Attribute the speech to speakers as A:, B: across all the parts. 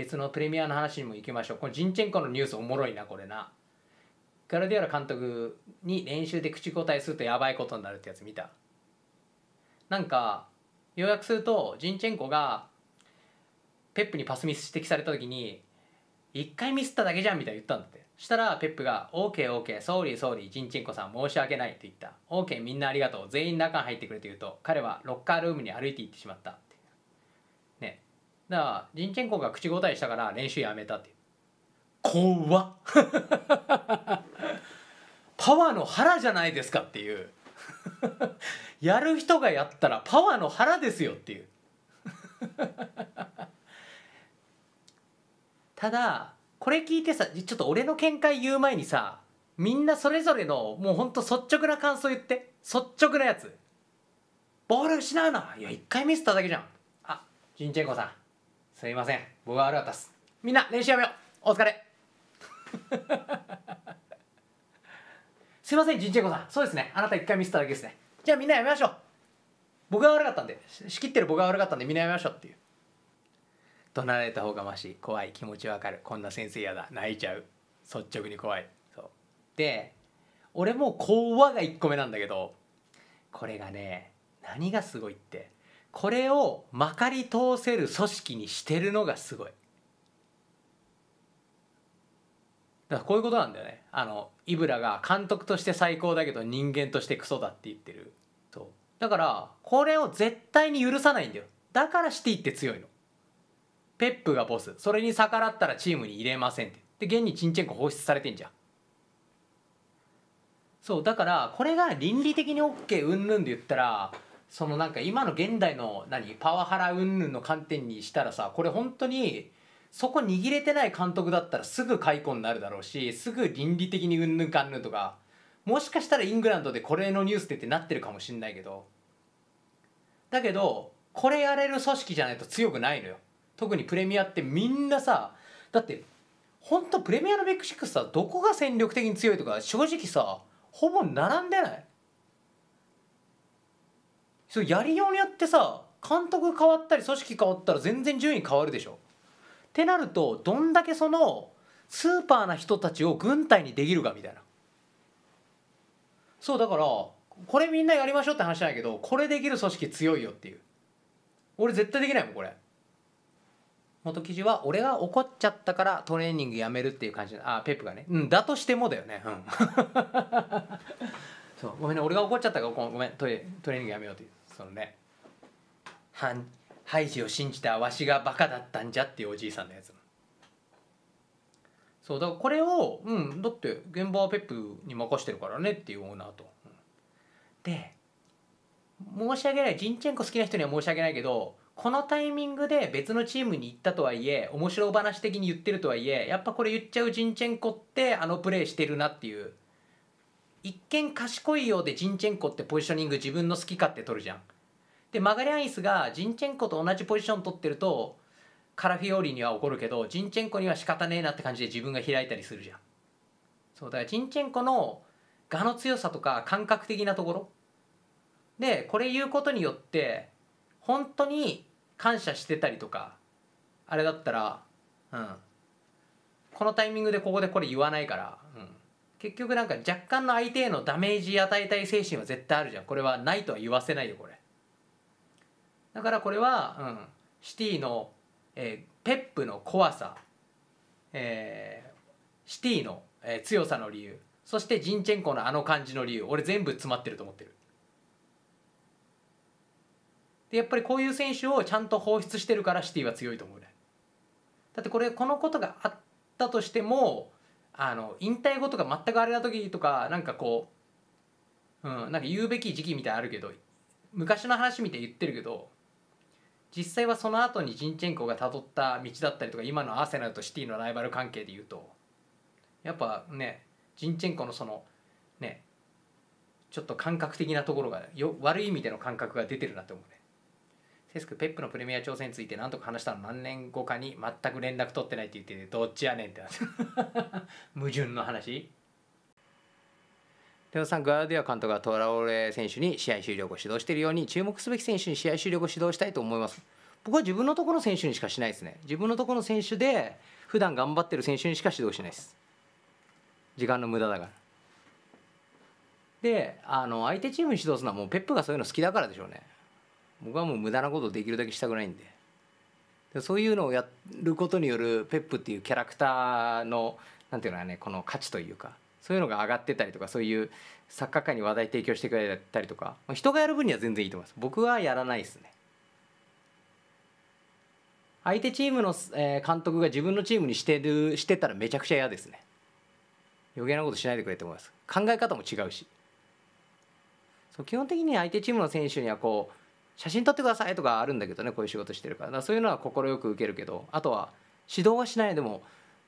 A: 別のプレミアの話にも行きましょうこのジンチェンコのニュースおもろいなこれなガルディアラ監督に練習で口答えするとやばいことになるってやつ見たなんか要約するとジンチェンコがペップにパスミス指摘された時に1回ミスっただけじゃんみたいに言ったんだってしたらペップが「OKOK ソーリーソーリージンチェンコさん申し訳ない」って言った「OK みんなありがとう全員中入ってくれ」と言うと彼はロッカールームに歩いて行ってしまっただからリンチェンコが口答えしたから練習やめたっていう怖っ パワーの腹じゃないですかっていう やる人がやったらパワーの腹ですよっていう ただこれ聞いてさちょっと俺の見解言う前にさみんなそれぞれのもうほんと率直な感想言って率直なやつボール失うないや1回ミスっただけじゃんあジンチェンコさんすいません僕は悪かったっすみんな練習やめようお疲れ すいません、じんちんこさん。そうですね。あなた一回ミスっただけですね。じゃあみんなやめましょう。僕が悪かったんで、仕切ってる僕が悪かったんでみんなやめましょうっていう。怒鳴られた方がまし、怖い、気持ちわかる。こんな先生やだ、泣いちゃう。率直に怖い。そう。で、俺もう怖が1個目なんだけど、これがね、何がすごいって、これをまかり通せる組織にしてるのがすごい。だからこういうことなんだよね。あのイブラが監督として最高だけど人間としてクソだって言ってる。そうだからこれを絶対に許さないんだよ。だからシティって強いの。ペップがボスそれに逆らったらチームに入れませんって。で現にチンチェンコ放出されてんじゃん。そうだからこれが倫理的に OK うんぬんで言ったらそのなんか今の現代の何パワハラ云々の観点にしたらさこれ本当にそこ握れてない監督だったらすぐ解雇になるだろうしすぐ倫理的にうんぬんかんぬんとかもしかしたらイングランドでこれのニュースでってなってるかもしんないけどだけどこれやれる組織じゃないと強くないのよ特にプレミアってみんなさだってほんとプレミアのビッグシックスさどこが戦力的に強いとか正直さほぼ並んでないそうやりようによってさ監督変わったり組織変わったら全然順位変わるでしょ。ってなるとどんだけそのスーパーな人たちを軍隊にできるかみたいな。そうだからこれみんなやりましょうって話じゃないけどこれできる組織強いよっていう俺絶対できないもんこれ元記事は俺が怒っちゃったからトレーニングやめるっていう感じあペップがねうんだとしてもだよねうん そうごめんね俺が怒っちゃったからごめんトレトレーニングやめようっていうそのねハイジを信じたわしがバカだったんじゃっていうおじいさんのやつそうだからこれをうんだって現場はペップに任してるからねっていうオーナーと、うん、で申し訳ないジンチェンコ好きな人には申し訳ないけどこのタイミングで別のチームに行ったとはいえ面白話的に言ってるとはいえやっぱこれ言っちゃうジンチェンコってあのプレーしてるなっていう一見賢いようでジンチェンコってポジショニング自分の好き勝手取るじゃん。でマガリアンイスがジンチェンコと同じポジション取ってるとカラフィオーリには怒るけどジンチェンコには仕方ねえなって感じで自分が開いたりするじゃん。そうだからジンチェンコの我の強さとか感覚的なところでこれ言うことによって本当に感謝してたりとかあれだったらうんこのタイミングでここでこれ言わないから結局なんか若干の相手へのダメージ与えたい精神は絶対あるじゃんこれはないとは言わせないよこれだからこれは、うん、シティの、えー、ペップの怖さ、えー、シティの、えー、強さの理由そしてジンチェンコのあの感じの理由俺全部詰まってると思ってるでやっぱりこういう選手をちゃんと放出してるからシティは強いと思うねだってこれこのことがあったとしてもあの引退後とか全くあれな時とかなんかこう、うん、なんか言うべき時期みたいあるけど昔の話みたい言ってるけど実際はその後にジンチェンコがたどった道だったりとか今のアーセナルとシティのライバル関係で言うとやっぱねジンチェンコのそのねちょっと感覚的なところがよ悪い意味での感覚が出てるなって思うね。セスクペップのプレミア挑戦について何とか話したの何年後かに全く連絡取ってないって言っててどっちやねんってなって矛盾の話レオさん、グアルディア監督がトラオレ選手に試合終了後指導しているように注目すべき選手に試合終了後指導したいと思います僕は自分のところの選手にしかしないですね自分のところの選手で普段頑張ってる選手にしか指導しないです時間の無駄だからであの相手チームに指導するのはもうペップがそういうの好きだからでしょうね僕はもう無駄なことをできるだけしたくないんででそういうのをやることによるペップっていうキャラクターのなんていうのはねこの価値というかそういうのが上がってたりとかそういう作家界に話題提供してくれたりとか、まあ、人がやる分には全然いいと思います僕はやらないですね相手チームの監督が自分のチームにしてるしてたらめちゃくちゃ嫌ですね余計なことしないでくれと思います考え方も違うしそう基本的に相手チームの選手にはこう写真撮ってくださいとかあるんだけどねこういう仕事してるからだそういうのは快く受けるけどあとは指導はしないでも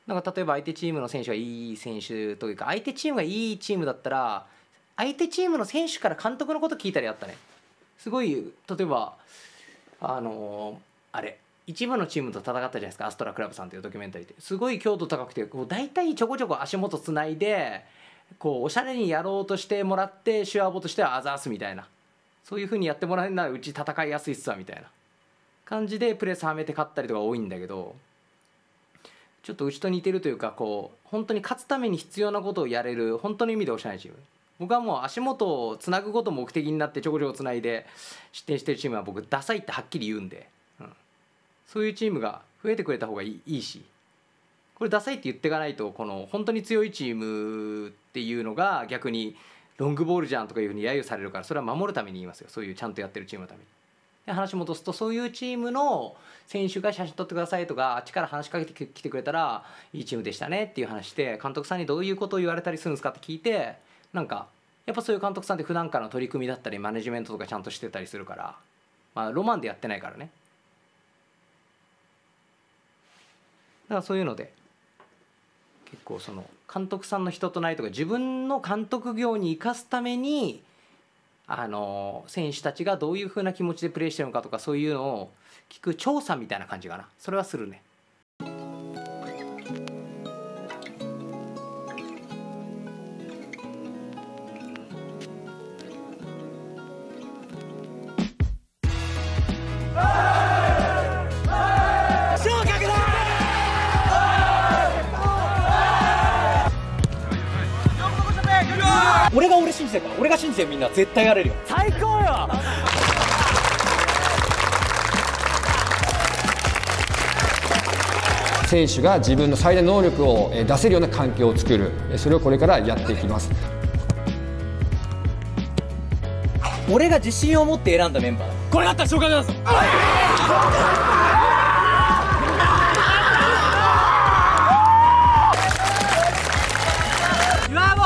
A: なんか例えば相手チームの選手がいい選手というか相手チームがいいチームだったら相手チームの選手から監督のこと聞いたりやったねすごい例えばあのあれ一部のチームと戦ったじゃないですかアストラクラブさんというドキュメンタリーてすごい強度高くてこう大体ちょこちょこ足元つないでこうおしゃれにやろうとしてもらってシュアボとしてはあざーすみたいなそういうふうにやってもらえるならうち戦いやすいっすわみたいな感じでプレスはめて勝ったりとか多いんだけどちょっとうちと似てるというかこう本当に勝つために必要なことをやれる本当の意味でおしゃれなチーム僕はもう足元をつなぐこと目的になってちょこちょこつないで失点してるチームは僕ダサいってはっきり言うんで、うん、そういうチームが増えてくれた方がいいしこれダサいって言っていかないとこの本当に強いチームっていうのが逆にロングボールじゃんとかいうふうに揶揄されるからそれは守るために言いますよそういうちゃんとやってるチームのために。で話戻すとそういうチームの選手が写真撮ってくださいとかあっちから話しかけてきてくれたらいいチームでしたねっていう話して監督さんにどういうことを言われたりするんですかって聞いてなんかやっぱそういう監督さんって普段からの取り組みだったりマネジメントとかちゃんとしてたりするからまあロマンでやってないからねだからそういうので結構その監督さんの人となりとか自分の監督業に生かすためにあの選手たちがどういうふうな気持ちでプレーしてるのかとかそういうのを聞く調査みたいな感じかなそれはするね。俺が俺信じてるから俺が信じてるみんな絶対やれるよ最高よ選手が自分の最大能力を出せるような環境を作るそれをこれからやっていきます俺が自信を持って選んだメンバーこれだったら紹介しますラボ